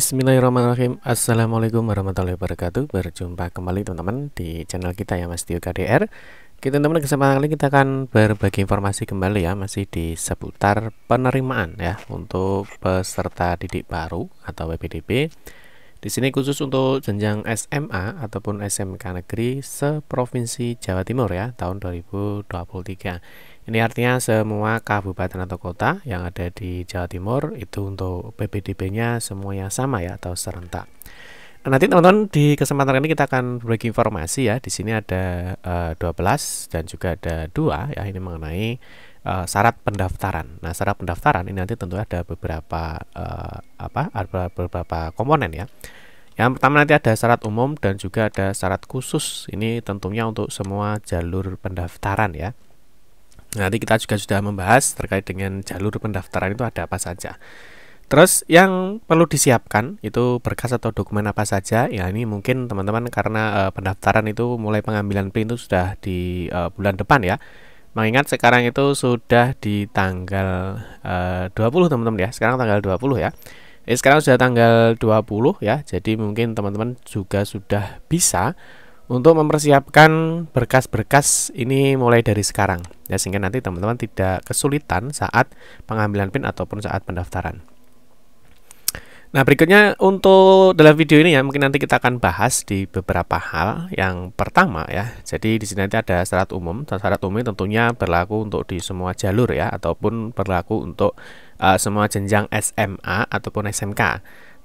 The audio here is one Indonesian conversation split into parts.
Bismillahirrahmanirrahim Assalamualaikum warahmatullahi wabarakatuh Berjumpa kembali teman-teman di channel kita ya Mas Tio KDR Kita teman-teman kesempatan kali kita akan berbagi informasi kembali ya Masih di seputar penerimaan ya Untuk peserta didik baru atau WPDB Di sini khusus untuk jenjang SMA ataupun SMK Negeri Seprovinsi Jawa Timur ya Tahun 2023 ini artinya semua kabupaten atau kota yang ada di Jawa Timur itu untuk PPDB-nya semuanya sama ya atau serentak. Nah, nanti teman-teman di kesempatan ini kita akan berbagi informasi ya. Di sini ada uh, eh, 12 dan juga ada dua ya ini mengenai uh, syarat pendaftaran. Nah, syarat pendaftaran ini nanti tentu ada beberapa uh, apa? ada beberapa komponen ya. Yang pertama nanti ada syarat umum dan juga ada syarat khusus. Ini tentunya untuk semua jalur pendaftaran ya. Nanti kita juga sudah membahas terkait dengan jalur pendaftaran itu ada apa saja. Terus yang perlu disiapkan itu berkas atau dokumen apa saja. Ya ini mungkin teman-teman karena e, pendaftaran itu mulai pengambilan print itu sudah di e, bulan depan ya. Mengingat sekarang itu sudah di tanggal e, eh, 20 teman-teman ya. Sekarang tanggal 20 ya. Eh, sekarang sudah tanggal 20 ya. Jadi mungkin teman-teman juga sudah bisa untuk mempersiapkan berkas-berkas ini mulai dari sekarang ya sehingga nanti teman-teman tidak kesulitan saat pengambilan PIN ataupun saat pendaftaran. Nah, berikutnya untuk dalam video ini ya mungkin nanti kita akan bahas di beberapa hal. Yang pertama ya. Jadi di sini nanti ada syarat umum. Syarat umum tentunya berlaku untuk di semua jalur ya ataupun berlaku untuk uh, semua jenjang SMA ataupun SMK.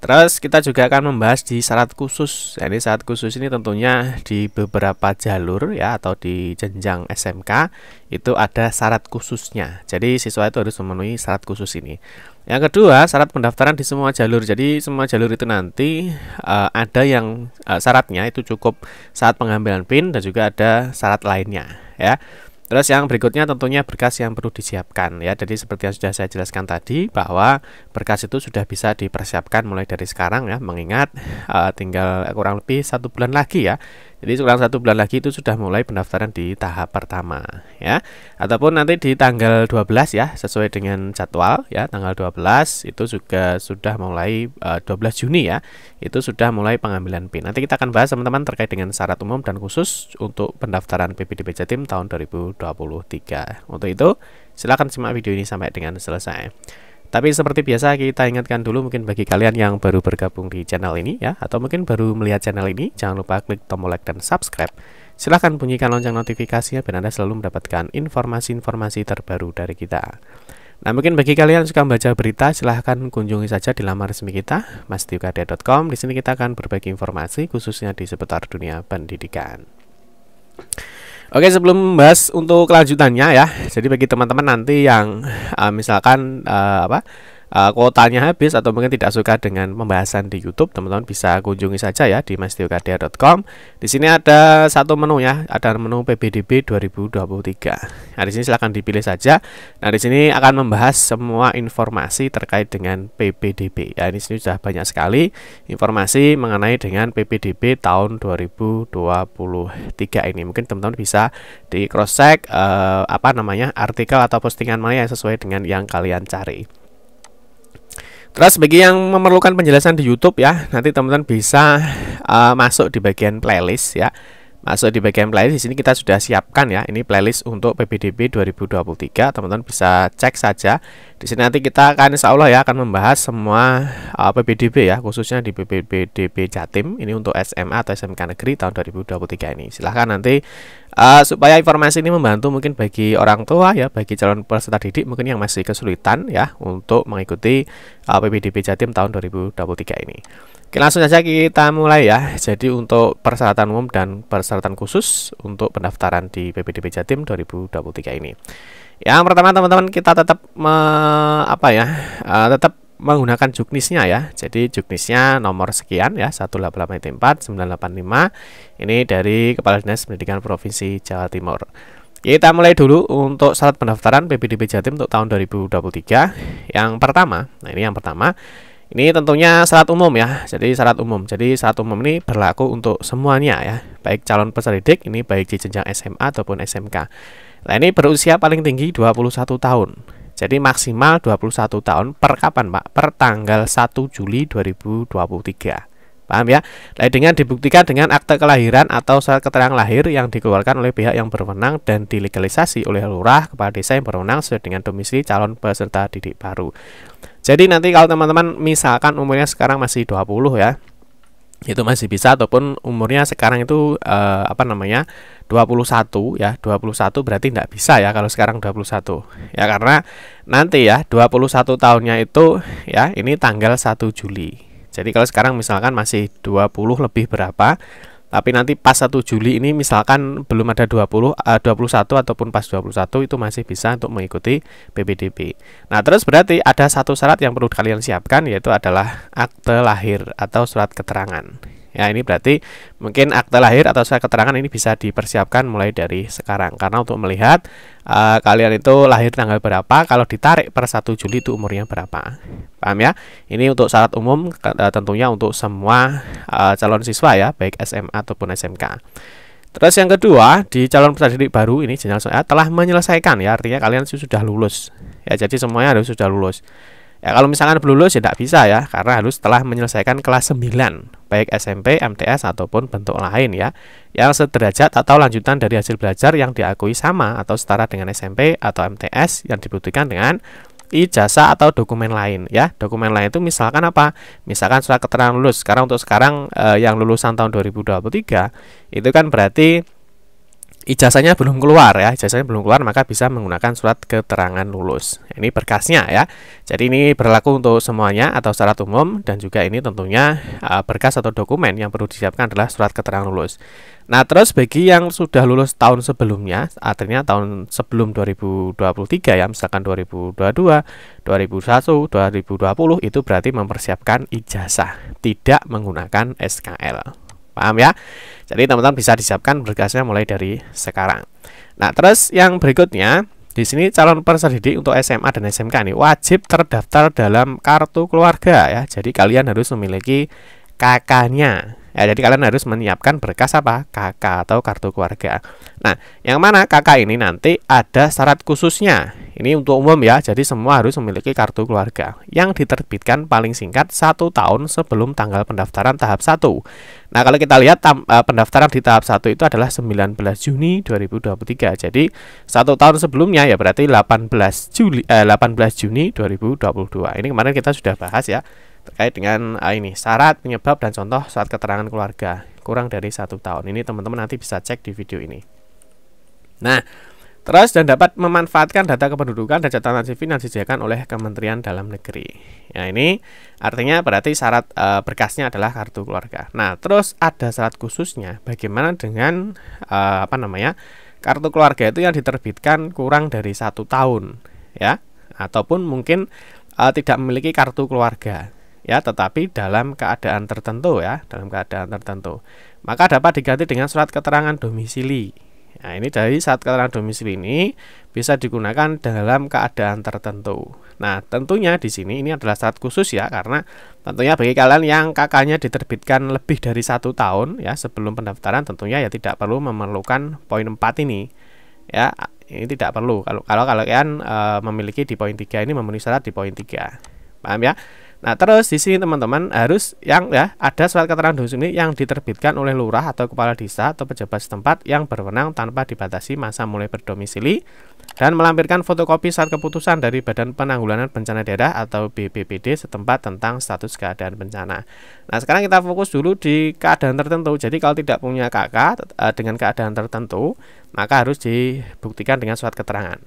Terus kita juga akan membahas di syarat khusus. Jadi ya, syarat khusus ini tentunya di beberapa jalur ya atau di jenjang SMK itu ada syarat khususnya. Jadi siswa itu harus memenuhi syarat khusus ini. Yang kedua, syarat pendaftaran di semua jalur. Jadi semua jalur itu nanti uh, ada yang uh, syaratnya itu cukup saat pengambilan PIN dan juga ada syarat lainnya ya. Terus yang berikutnya tentunya berkas yang perlu disiapkan ya. Jadi seperti yang sudah saya jelaskan tadi bahwa berkas itu sudah bisa dipersiapkan mulai dari sekarang ya, mengingat uh, tinggal kurang lebih satu bulan lagi ya. Jadi kurang satu bulan lagi itu sudah mulai pendaftaran di tahap pertama ya. Ataupun nanti di tanggal 12 ya sesuai dengan jadwal ya tanggal 12 itu juga sudah mulai e, eh, 12 Juni ya. Itu sudah mulai pengambilan PIN. Nanti kita akan bahas teman-teman terkait dengan syarat umum dan khusus untuk pendaftaran PPDB Jatim tahun 2023. Untuk itu silakan simak video ini sampai dengan selesai. Tapi seperti biasa kita ingatkan dulu mungkin bagi kalian yang baru bergabung di channel ini ya atau mungkin baru melihat channel ini jangan lupa klik tombol like dan subscribe. Silahkan bunyikan lonceng notifikasinya biar Anda selalu mendapatkan informasi-informasi terbaru dari kita. Nah mungkin bagi kalian yang suka membaca berita silahkan kunjungi saja di laman resmi kita mastiukadia.com Di sini kita akan berbagi informasi khususnya di seputar dunia pendidikan. Oke sebelum membahas untuk kelanjutannya ya, jadi bagi teman-teman nanti yang uh, misalkan uh, apa uh, kuotanya habis atau mungkin tidak suka dengan pembahasan di YouTube, teman-teman bisa kunjungi saja ya di mastiokadia.com. Di sini ada satu menu ya, ada menu PBDB 2023. Nah, di sini silahkan dipilih saja. Nah, di sini akan membahas semua informasi terkait dengan PBDB. Ya, di sini sudah banyak sekali informasi mengenai dengan PBDB tahun 2023 ini. Mungkin teman-teman bisa di cross check uh, eh, apa namanya artikel atau postingan mana yang sesuai dengan yang kalian cari. Terus bagi yang memerlukan penjelasan di YouTube ya, nanti teman-teman bisa uh, masuk di bagian playlist ya masuk di bagian playlist di sini kita sudah siapkan ya ini playlist untuk PPDB 2023 teman-teman bisa cek saja di sini nanti kita akan insya Allah ya akan membahas semua uh, PPDB ya khususnya di PPDB Jatim ini untuk SMA atau SMK negeri tahun 2023 ini silahkan nanti uh, supaya informasi ini membantu mungkin bagi orang tua ya bagi calon peserta didik mungkin yang masih kesulitan ya untuk mengikuti uh, PPDB Jatim tahun 2023 ini Oke, langsung saja kita mulai ya. Jadi untuk persyaratan umum dan persyaratan khusus untuk pendaftaran di PPDB Jatim 2023 ini. Yang pertama teman-teman kita tetap me, apa ya? Uh, tetap menggunakan juknisnya ya. Jadi juknisnya nomor sekian ya 188 Ini dari Kepala Dinas Pendidikan Provinsi Jawa Timur. Kita mulai dulu untuk syarat pendaftaran PPDB Jatim untuk tahun 2023. Yang pertama, nah ini yang pertama, ini tentunya syarat umum ya. Jadi syarat umum. Jadi syarat umum ini berlaku untuk semuanya ya, baik calon peserta didik ini baik di jenjang SMA ataupun SMK. Nah, ini berusia paling tinggi 21 tahun. Jadi maksimal 21 tahun per kapan, Pak? Per tanggal 1 Juli 2023. Paham ya? Nah, dengan dibuktikan dengan akte kelahiran atau surat keterangan lahir yang dikeluarkan oleh pihak yang berwenang dan dilegalisasi oleh lurah kepada desa yang berwenang sesuai dengan domisili calon peserta didik baru. Jadi nanti kalau teman-teman misalkan umurnya sekarang masih 20 ya, itu masih bisa ataupun umurnya sekarang itu eh, apa namanya 21 ya 21 berarti tidak bisa ya kalau sekarang 21 ya karena nanti ya 21 tahunnya itu ya ini tanggal 1 Juli jadi kalau sekarang misalkan masih 20 lebih berapa, tapi nanti pas 1 Juli ini misalkan belum ada 20 uh, 21 ataupun pas 21 itu masih bisa untuk mengikuti PPDB. Nah, terus berarti ada satu syarat yang perlu kalian siapkan yaitu adalah akte lahir atau surat keterangan. Ya, ini berarti mungkin akte lahir atau surat keterangan ini bisa dipersiapkan mulai dari sekarang karena untuk melihat uh, kalian itu lahir tanggal berapa, kalau ditarik per 1 Juli itu umurnya berapa. Paham ya? Ini untuk syarat umum uh, tentunya untuk semua uh, calon siswa ya, baik SMA ataupun SMK. Terus yang kedua, di calon peserta didik baru ini jenjang saya telah menyelesaikan ya, artinya kalian sudah lulus. Ya, jadi semuanya harus sudah lulus. Ya, kalau misalkan belum lulus ya tidak bisa ya, karena harus telah menyelesaikan kelas 9 baik SMP, MTS ataupun bentuk lain ya, yang sederajat atau lanjutan dari hasil belajar yang diakui sama atau setara dengan SMP atau MTS yang dibuktikan dengan ijazah atau dokumen lain ya dokumen lain itu misalkan apa misalkan surat keterangan lulus sekarang untuk sekarang eh, yang lulusan tahun 2023 itu kan berarti ijazahnya belum keluar ya, ijazahnya belum keluar maka bisa menggunakan surat keterangan lulus. Ini berkasnya ya. Jadi ini berlaku untuk semuanya atau syarat umum dan juga ini tentunya uh, berkas atau dokumen yang perlu disiapkan adalah surat keterangan lulus. Nah, terus bagi yang sudah lulus tahun sebelumnya, artinya tahun sebelum 2023 ya, misalkan 2022, 2001, 2020 itu berarti mempersiapkan ijazah, tidak menggunakan SKL. Paham ya? Jadi teman-teman bisa disiapkan berkasnya mulai dari sekarang. Nah, terus yang berikutnya di sini calon peserta didik untuk SMA dan SMK ini wajib terdaftar dalam kartu keluarga ya. Jadi kalian harus memiliki kakaknya Ya, jadi kalian harus menyiapkan berkas apa? KK atau kartu keluarga. Nah, yang mana KK ini nanti ada syarat khususnya. Ini untuk umum ya, jadi semua harus memiliki kartu keluarga yang diterbitkan paling singkat satu tahun sebelum tanggal pendaftaran tahap 1. Nah, kalau kita lihat tam, eh, pendaftaran di tahap 1 itu adalah 19 Juni 2023. Jadi, satu tahun sebelumnya ya berarti 18 Juli eh, 18 Juni 2022. Ini kemarin kita sudah bahas ya terkait dengan ah, ini syarat penyebab dan contoh saat keterangan keluarga kurang dari satu tahun ini teman-teman nanti bisa cek di video ini nah Terus dan dapat memanfaatkan data kependudukan dan catatan sipil yang disediakan oleh Kementerian Dalam Negeri. Ya ini artinya berarti syarat e, berkasnya adalah kartu keluarga. Nah, terus ada syarat khususnya bagaimana dengan e, apa namanya? kartu keluarga itu yang diterbitkan kurang dari satu tahun ya ataupun mungkin e, tidak memiliki kartu keluarga ya tetapi dalam keadaan tertentu ya dalam keadaan tertentu maka dapat diganti dengan surat keterangan domisili nah ini dari surat keterangan domisili ini bisa digunakan dalam keadaan tertentu nah tentunya di sini ini adalah saat khusus ya karena tentunya bagi kalian yang kakaknya diterbitkan lebih dari satu tahun ya sebelum pendaftaran tentunya ya tidak perlu memerlukan poin 4 ini ya ini tidak perlu kalau kalau kalian e, memiliki di poin 3 ini memenuhi syarat di poin 3 paham ya Nah, terus di sini teman-teman harus yang ya ada surat keterangan domisili ini yang diterbitkan oleh lurah atau kepala desa atau pejabat setempat yang berwenang tanpa dibatasi masa mulai berdomisili dan melampirkan fotokopi surat keputusan dari Badan Penanggulangan Bencana Daerah atau BPBD setempat tentang status keadaan bencana. Nah, sekarang kita fokus dulu di keadaan tertentu. Jadi kalau tidak punya KK eh, dengan keadaan tertentu, maka harus dibuktikan dengan surat keterangan.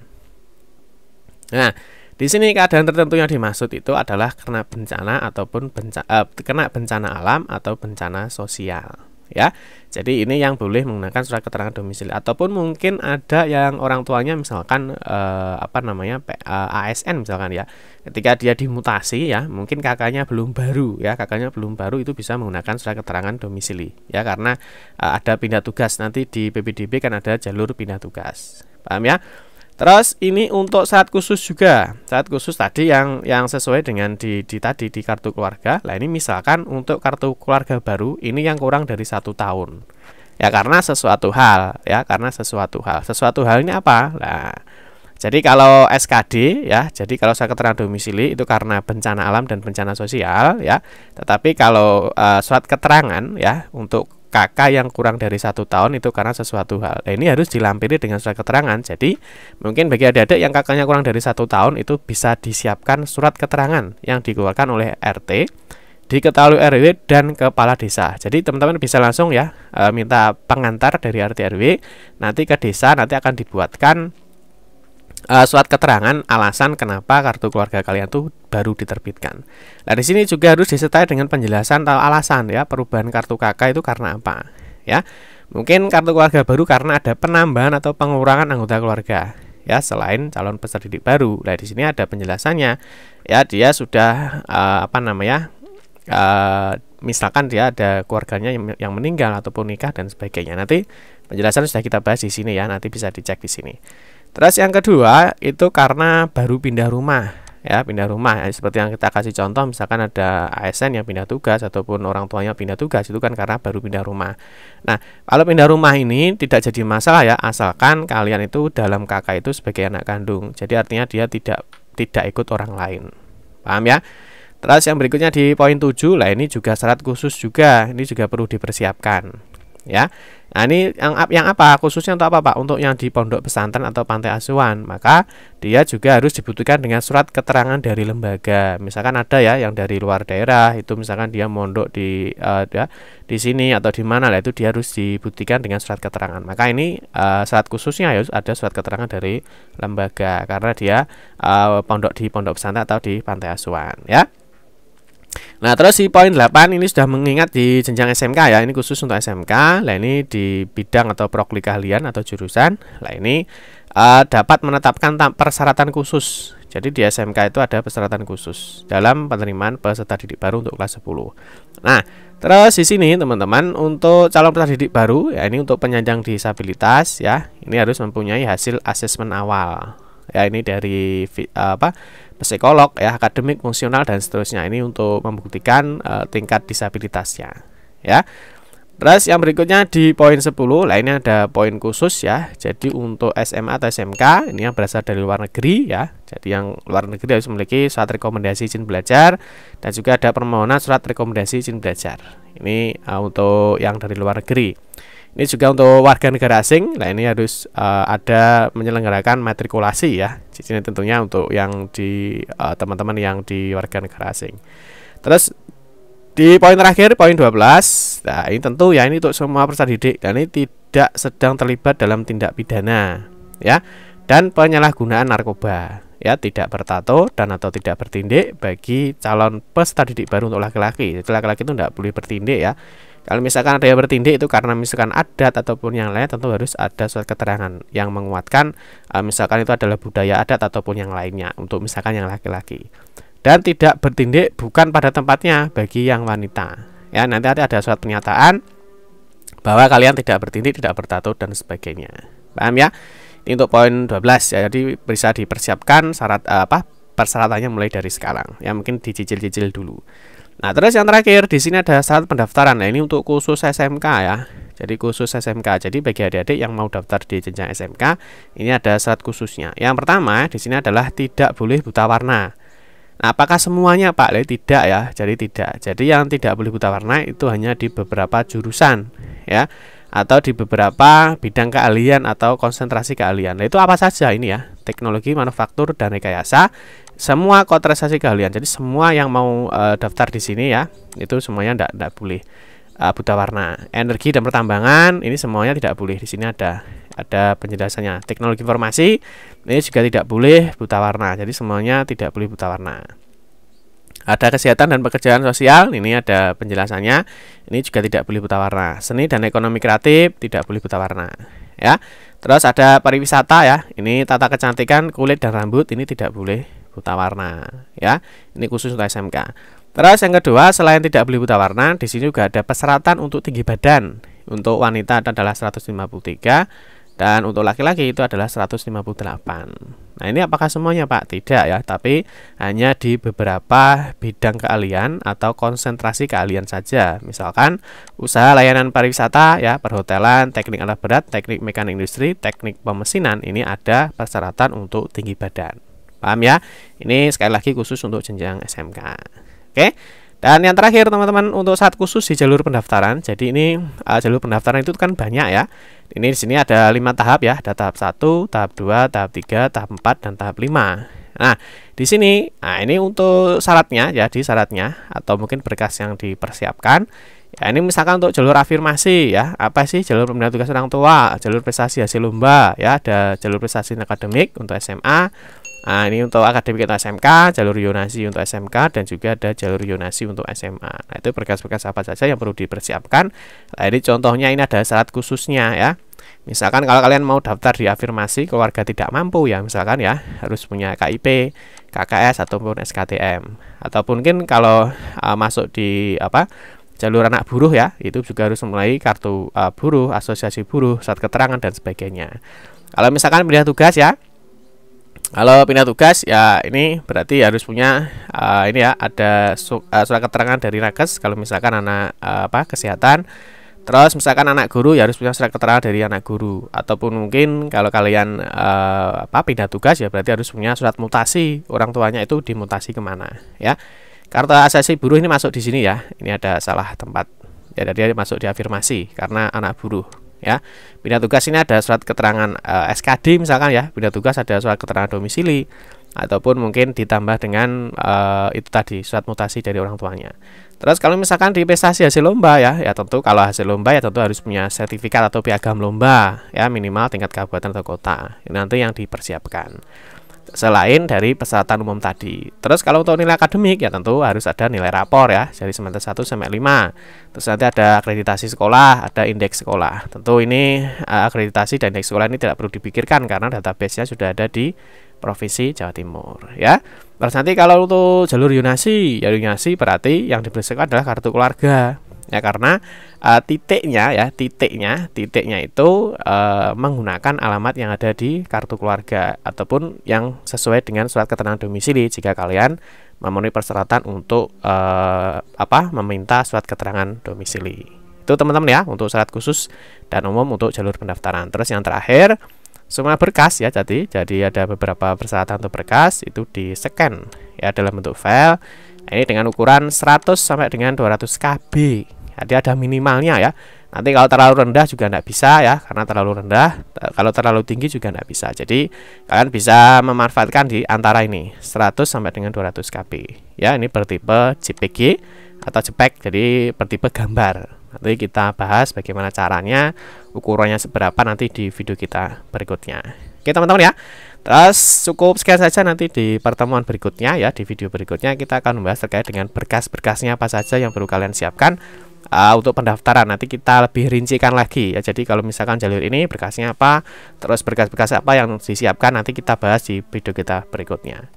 Nah, di sini keadaan tertentu yang dimaksud itu adalah kena bencana ataupun bencana eh, kena bencana alam atau bencana sosial ya. Jadi ini yang boleh menggunakan surat keterangan domisili ataupun mungkin ada yang orang tuanya misalkan eh, apa namanya P, eh, ASN misalkan ya. Ketika dia dimutasi ya, mungkin kakaknya belum baru ya, kakaknya belum baru itu bisa menggunakan surat keterangan domisili ya karena eh, ada pindah tugas nanti di PPDB kan ada jalur pindah tugas. Paham ya? Terus ini untuk saat khusus juga. Saat khusus tadi yang yang sesuai dengan di, di tadi di kartu keluarga. Nah, ini misalkan untuk kartu keluarga baru ini yang kurang dari satu tahun. Ya karena sesuatu hal, ya karena sesuatu hal. Sesuatu hal ini apa? Nah, jadi kalau SKD ya, jadi kalau saya keterangan domisili itu karena bencana alam dan bencana sosial ya. Tetapi kalau uh, surat keterangan ya untuk kakak yang kurang dari satu tahun itu karena sesuatu hal. Nah, ini harus dilampiri dengan surat keterangan. Jadi mungkin bagi adik-adik yang kakaknya kurang dari satu tahun itu bisa disiapkan surat keterangan yang dikeluarkan oleh RT, diketahui RW dan kepala desa. Jadi teman-teman bisa langsung ya eh, minta pengantar dari RT RW nanti ke desa nanti akan dibuatkan uh, surat keterangan alasan kenapa kartu keluarga kalian tuh baru diterbitkan. Nah, di sini juga harus disertai dengan penjelasan atau alasan ya perubahan kartu KK itu karena apa, ya. Mungkin kartu keluarga baru karena ada penambahan atau pengurangan anggota keluarga. Ya, selain calon peserta didik baru. Nah, di sini ada penjelasannya. Ya, dia sudah uh, apa namanya? Uh, misalkan dia ada keluarganya yang meninggal ataupun nikah dan sebagainya. Nanti penjelasan sudah kita bahas di sini ya. Nanti bisa dicek di sini. Terus yang kedua itu karena baru pindah rumah ya pindah rumah ya, seperti yang kita kasih contoh misalkan ada ASN yang pindah tugas ataupun orang tuanya pindah tugas itu kan karena baru pindah rumah nah kalau pindah rumah ini tidak jadi masalah ya asalkan kalian itu dalam kakak itu sebagai anak kandung jadi artinya dia tidak tidak ikut orang lain paham ya terus yang berikutnya di poin 7 lah ini juga syarat khusus juga ini juga perlu dipersiapkan ya Nah, ini yang yang apa? Khususnya untuk apa, Pak? Untuk yang di pondok pesantren atau pantai asuhan, maka dia juga harus dibutuhkan dengan surat keterangan dari lembaga. Misalkan ada ya yang dari luar daerah, itu misalkan dia mondok di uh, ya, di sini atau di mana lah itu dia harus dibuktikan dengan surat keterangan. Maka ini uh, eh, surat khususnya harus ada surat keterangan dari lembaga karena dia uh, pondok di pondok pesantren atau di pantai asuhan, ya. Nah, terus si poin 8 ini sudah mengingat di jenjang SMK ya. Ini khusus untuk SMK. Lah ini di bidang atau prokli keahlian atau jurusan. Lah ini uh, dapat menetapkan persyaratan khusus. Jadi di SMK itu ada persyaratan khusus dalam penerimaan peserta didik baru untuk kelas 10. Nah, terus di sini teman-teman untuk calon peserta didik baru ya ini untuk penyandang disabilitas ya. Ini harus mempunyai hasil asesmen awal. Ya ini dari apa? psikolog ya akademik fungsional dan seterusnya ini untuk membuktikan e, tingkat disabilitasnya ya Terus yang berikutnya di poin 10 lainnya ada poin khusus ya. Jadi untuk SMA atau SMK ini yang berasal dari luar negeri ya. Jadi yang luar negeri harus memiliki surat rekomendasi izin belajar dan juga ada permohonan surat rekomendasi izin belajar. Ini e, untuk yang dari luar negeri. Ini juga untuk warga negara asing. Nah, ini harus uh, ada menyelenggarakan matrikulasi ya. Di tentunya untuk yang di eh, teman-teman uh, yang di warga negara asing. Terus di poin terakhir poin 12. Nah, ini tentu ya ini untuk semua peserta didik dan ini tidak sedang terlibat dalam tindak pidana ya dan penyalahgunaan narkoba ya tidak bertato dan atau tidak bertindik bagi calon peserta didik baru untuk laki-laki. laki-laki itu tidak boleh bertindik ya. Kalau misalkan ada yang bertindik itu karena misalkan adat ataupun yang lain tentu harus ada surat keterangan yang menguatkan uh, misalkan itu adalah budaya adat ataupun yang lainnya untuk misalkan yang laki-laki. Dan tidak bertindik bukan pada tempatnya bagi yang wanita. Ya, nanti ada ada surat pernyataan bahwa kalian tidak bertindik, tidak bertato dan sebagainya. Paham ya? Ini untuk poin 12 ya. Jadi bisa dipersiapkan syarat uh, eh, apa? Persyaratannya mulai dari sekarang. Ya, mungkin dicicil-cicil dulu. Nah, terus yang terakhir di sini ada syarat pendaftaran. Nah, ini untuk khusus SMK ya. Jadi khusus SMK. Jadi bagi adik-adik yang mau daftar di jenjang SMK, ini ada syarat khususnya. Yang pertama di sini adalah tidak boleh buta warna. Nah, apakah semuanya Pak Le? Tidak ya. Jadi tidak. Jadi yang tidak boleh buta warna itu hanya di beberapa jurusan ya atau di beberapa bidang keahlian atau konsentrasi keahlian. Nah, itu apa saja ini ya? Teknologi, manufaktur dan rekayasa, semua kontrasasi keahlian. Jadi semua yang mau uh, daftar di sini ya, itu semuanya tidak tidak boleh. Uh, buta warna, energi dan pertambangan ini semuanya tidak boleh. Di sini ada ada penjelasannya. Teknologi informasi ini juga tidak boleh buta warna. Jadi semuanya tidak boleh buta warna. Ada kesehatan dan pekerjaan sosial, ini ada penjelasannya. Ini juga tidak boleh buta warna. Seni dan ekonomi kreatif tidak boleh buta warna. Ya. Terus ada pariwisata ya. Ini tata kecantikan kulit dan rambut ini tidak boleh buta warna ya. Ini khusus untuk SMK. Terus yang kedua, selain tidak beli buta warna, di sini juga ada persyaratan untuk tinggi badan. Untuk wanita adalah 153 dan untuk laki-laki itu adalah 158. Nah, ini apakah semuanya, Pak? Tidak ya, tapi hanya di beberapa bidang keahlian atau konsentrasi keahlian saja. Misalkan usaha layanan pariwisata ya, perhotelan, teknik alat berat, teknik mekanik industri, teknik pemesinan ini ada persyaratan untuk tinggi badan. Paham ya? Ini sekali lagi khusus untuk jenjang SMK. Oke. Dan yang terakhir teman-teman untuk saat khusus di jalur pendaftaran. Jadi ini uh, jalur pendaftaran itu kan banyak ya. Ini di sini ada lima tahap ya, ada tahap 1, tahap 2, tahap 3, tahap 4 dan tahap 5. Nah, di sini nah ini untuk syaratnya jadi ya, syaratnya atau mungkin berkas yang dipersiapkan. Ya, ini misalkan untuk jalur afirmasi ya. Apa sih jalur pembinaan tugas orang tua, jalur prestasi hasil lomba ya, ada jalur prestasi akademik untuk SMA, Nah, ini untuk akademik untuk SMK, jalur yonasi untuk SMK, dan juga ada jalur yonasi untuk SMA. Nah, itu berkas-berkas apa saja yang perlu dipersiapkan. Nah, ini contohnya ini ada syarat khususnya ya. Misalkan kalau kalian mau daftar di afirmasi keluarga tidak mampu ya, misalkan ya, harus punya KIP, KKS ataupun SKTM. Ataupun mungkin kalau uh, masuk di apa jalur anak buruh ya itu juga harus memulai kartu uh, buruh asosiasi buruh surat keterangan dan sebagainya kalau misalkan pilihan tugas ya kalau pindah tugas ya ini berarti harus punya uh, ini ya ada su uh, surat keterangan dari nakes kalau misalkan anak uh, apa kesehatan Terus misalkan anak guru ya harus punya surat keterangan dari anak guru ataupun mungkin kalau kalian uh, apa pindah tugas ya berarti harus punya surat mutasi orang tuanya itu dimutasi kemana ya. Kartu asasi buruh ini masuk di sini ya. Ini ada salah tempat. Ya, dari masuk di afirmasi karena anak buruh ya pindah tugas ini ada surat keterangan e, eh, SKD misalkan ya pindah tugas ada surat keterangan domisili ataupun mungkin ditambah dengan e, itu tadi surat mutasi dari orang tuanya terus kalau misalkan di prestasi hasil lomba ya ya tentu kalau hasil lomba ya tentu harus punya sertifikat atau piagam lomba ya minimal tingkat kabupaten atau kota nanti yang dipersiapkan selain dari persyaratan umum tadi. Terus kalau untuk nilai akademik ya tentu harus ada nilai rapor ya dari semester 1 sampai 5. Terus nanti ada akreditasi sekolah, ada indeks sekolah. Tentu ini eh, akreditasi dan indeks sekolah ini tidak perlu dipikirkan karena database-nya sudah ada di provinsi Jawa Timur ya. Terus nanti kalau untuk jalur yunasi, ya yunasi berarti yang diperiksa adalah kartu keluarga ya karena uh, titiknya ya titiknya titiknya itu uh, menggunakan alamat yang ada di kartu keluarga ataupun yang sesuai dengan surat keterangan domisili jika kalian memenuhi persyaratan untuk uh, apa meminta surat keterangan domisili itu teman-teman ya untuk syarat khusus dan umum untuk jalur pendaftaran terus yang terakhir semua berkas ya jadi jadi ada beberapa persyaratan untuk berkas itu di scan ya dalam bentuk file ini dengan ukuran 100 sampai dengan 200 KB jadi ada minimalnya ya. Nanti kalau terlalu rendah juga tidak bisa ya, karena terlalu rendah. Eh, kalau terlalu tinggi juga tidak bisa. Jadi kalian bisa memanfaatkan di antara ini 100 sampai dengan 200 kb. Ya, ini bertipe JPG atau JPEG. Jadi bertipe gambar. Nanti kita bahas bagaimana caranya, ukurannya seberapa nanti di video kita berikutnya. Oke teman-teman ya. Terus cukup sekian saja nanti di pertemuan berikutnya ya, di video berikutnya kita akan membahas terkait dengan berkas-berkasnya apa saja yang perlu kalian siapkan uh, untuk pendaftaran nanti kita lebih rincikan lagi ya jadi kalau misalkan jalur ini berkasnya apa terus berkas-berkas apa yang disiapkan nanti kita bahas di video kita berikutnya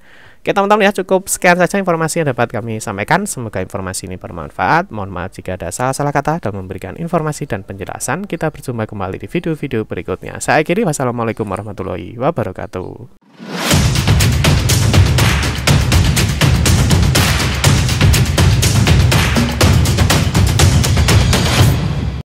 Oke teman-teman ya cukup sekian saja informasi yang dapat kami sampaikan Semoga informasi ini bermanfaat Mohon maaf jika ada salah-salah kata dan memberikan informasi dan penjelasan Kita berjumpa kembali di video-video berikutnya Saya akhiri wassalamualaikum warahmatullahi wabarakatuh